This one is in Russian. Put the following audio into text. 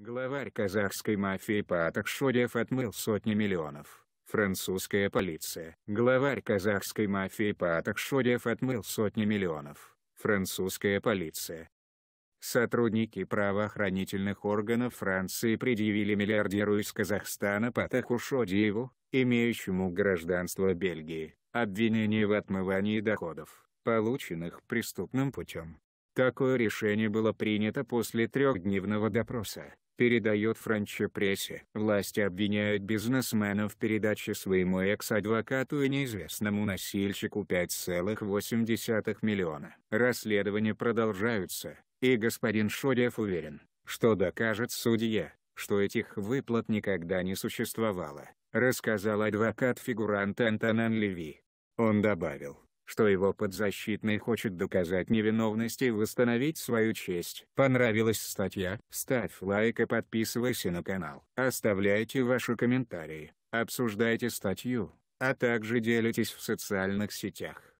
Главарь казахской мафии Паток Шодев отмыл сотни миллионов. Французская полиция. Главарь казахской мафии Паток Шодев отмыл сотни миллионов. Французская полиция. Сотрудники правоохранительных органов Франции предъявили миллиардеру из Казахстана Патаку Шодиеву, имеющему гражданство Бельгии, обвинение в отмывании доходов, полученных преступным путем. Такое решение было принято после трехдневного допроса, передает франче прессе. Власти обвиняют бизнесмена в передаче своему экс-адвокату и неизвестному носильщику 5,8 миллиона. Расследования продолжаются, и господин Шодев уверен, что докажет судье, что этих выплат никогда не существовало, рассказал адвокат фигуранта Антонан Леви. Он добавил, что его подзащитный хочет доказать невиновность и восстановить свою честь. Понравилась статья? Ставь лайк и подписывайся на канал. Оставляйте ваши комментарии, обсуждайте статью, а также делитесь в социальных сетях.